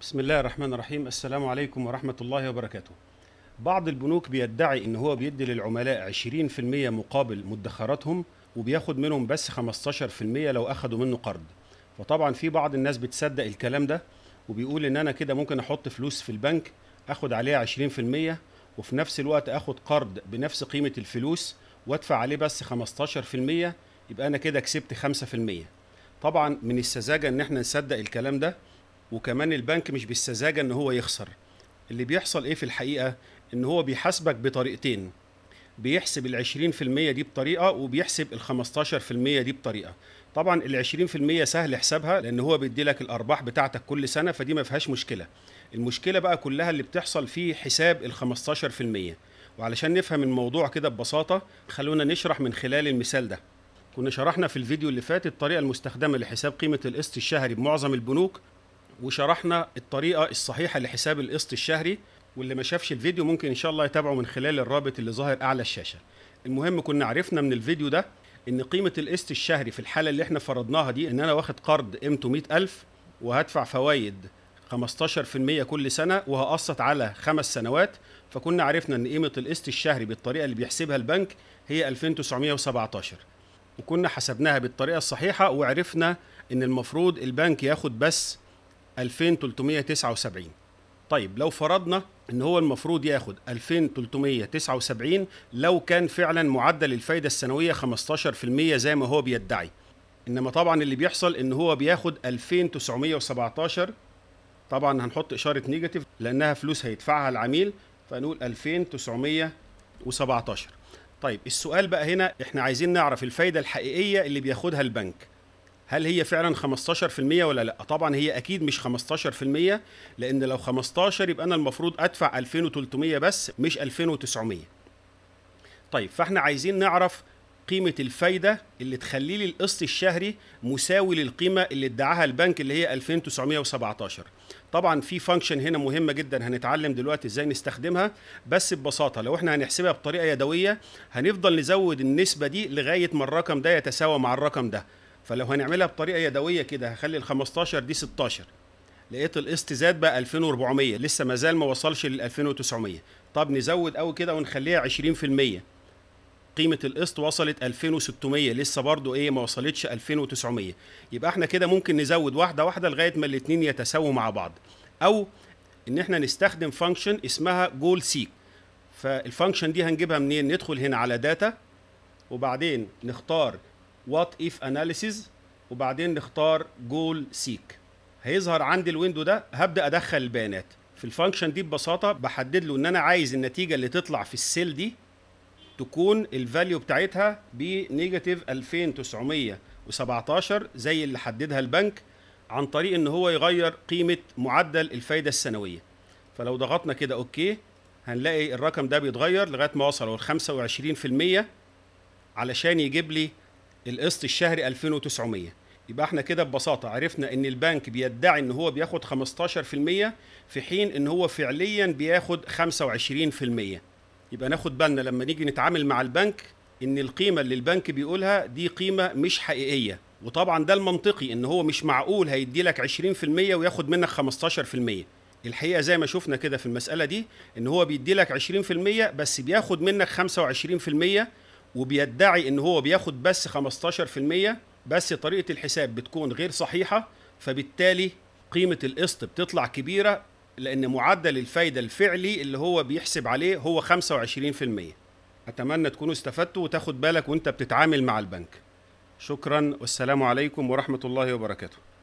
بسم الله الرحمن الرحيم السلام عليكم ورحمة الله وبركاته بعض البنوك بيدعي ان هو بيدي للعملاء 20% مقابل مدخراتهم وبياخد منهم بس 15% لو اخدوا منه قرض فطبعا في بعض الناس بتصدق الكلام ده وبيقول ان انا كده ممكن احط فلوس في البنك اخد عليها 20% وفي نفس الوقت اخد قرض بنفس قيمة الفلوس وادفع عليه بس 15% يبقى انا كده كسبت 5% طبعا من السذاجة ان احنا نصدق الكلام ده وكمان البنك مش بالسذاجه ان هو يخسر اللي بيحصل ايه في الحقيقه ان هو بيحاسبك بطريقتين بيحسب ال 20% دي بطريقه وبيحسب ال 15% دي بطريقه طبعا ال 20% سهل حسابها لان هو بيدي لك الارباح بتاعتك كل سنه فدي ما فيهاش مشكله المشكله بقى كلها اللي بتحصل في حساب ال 15% وعلشان نفهم الموضوع كده ببساطه خلونا نشرح من خلال المثال ده كنا شرحنا في الفيديو اللي فات الطريقه المستخدمه لحساب قيمه القسط الشهري بمعظم البنوك وشرحنا الطريقه الصحيحه لحساب القسط الشهري واللي ما شافش الفيديو ممكن ان شاء الله يتابعه من خلال الرابط اللي ظاهر اعلى الشاشه المهم كنا عرفنا من الفيديو ده ان قيمه القسط الشهري في الحاله اللي احنا فرضناها دي ان انا واخد قرض قيمته 100000 وهدفع فوايد 15% كل سنه وهقسط على خمس سنوات فكنا عرفنا ان قيمه القسط الشهري بالطريقه اللي بيحسبها البنك هي 2917 وكنا حسبناها بالطريقه الصحيحه وعرفنا ان المفروض البنك ياخد بس 2379 طيب لو فرضنا ان هو المفروض ياخد 2379 لو كان فعلا معدل الفايده السنويه 15% زي ما هو بيدعي انما طبعا اللي بيحصل ان هو بياخد 2917 طبعا هنحط اشاره نيجاتيف لانها فلوس هيدفعها العميل فنقول 2917 طيب السؤال بقى هنا احنا عايزين نعرف الفايده الحقيقيه اللي بياخدها البنك هل هي فعلا 15% ولا لا طبعا هي اكيد مش 15% لان لو 15 يبقى انا المفروض ادفع 2300 بس مش 2900 طيب فاحنا عايزين نعرف قيمة الفايدة اللي تخلي لي القسط الشهري مساوي للقيمة اللي ادعاها البنك اللي هي 2917 طبعا في فانكشن هنا مهمة جدا هنتعلم دلوقتي ازاي نستخدمها بس ببساطة لو احنا هنحسبها بطريقة يدوية هنفضل نزود النسبة دي لغاية ما الرقم ده يتساوى مع الرقم ده فلو هنعملها بطريقه يدويه كده هخلي ال 15 دي 16 لقيت القسط زاد بقى 2400 لسه ما زال ما وصلش لل 2900 طب نزود قوي كده ونخليها 20% قيمة القسط وصلت 2600 لسه برضو ايه ما وصلتش 2900 يبقى احنا كده ممكن نزود واحدة واحدة لغاية ما الاتنين يتساووا مع بعض او ان احنا نستخدم فانكشن اسمها جول سيك فالفانكشن دي هنجيبها منين ندخل هنا على داتا وبعدين نختار وات اف اناليسيز وبعدين نختار جول سيك هيظهر عندي الويندو ده هبدا ادخل البيانات في الفانكشن دي ببساطه بحدد له ان انا عايز النتيجه اللي تطلع في السيل دي تكون الفاليو بتاعتها بنيجاتيف 2917 زي اللي حددها البنك عن طريق ان هو يغير قيمه معدل الفايده السنويه فلو ضغطنا كده اوكي هنلاقي الرقم ده بيتغير لغايه ما وصل ل 25% علشان يجيب لي القسط الشهري 2900 يبقى احنا كده ببساطه عرفنا ان البنك بيدعي ان هو بياخد 15% في حين ان هو فعليا بياخد 25% يبقى ناخد بالنا لما نيجي نتعامل مع البنك ان القيمه اللي البنك بيقولها دي قيمه مش حقيقيه وطبعا ده المنطقي ان هو مش معقول هيدي لك 20% وياخد منك 15% الحقيقه زي ما شفنا كده في المساله دي ان هو بيدي لك 20% بس بياخد منك 25% وبيدعي ان هو بياخد بس 15% بس طريقه الحساب بتكون غير صحيحه فبالتالي قيمه القسط بتطلع كبيره لان معدل الفايده الفعلي اللي هو بيحسب عليه هو 25% اتمنى تكونوا استفدتوا وتاخد بالك وانت بتتعامل مع البنك شكرا والسلام عليكم ورحمه الله وبركاته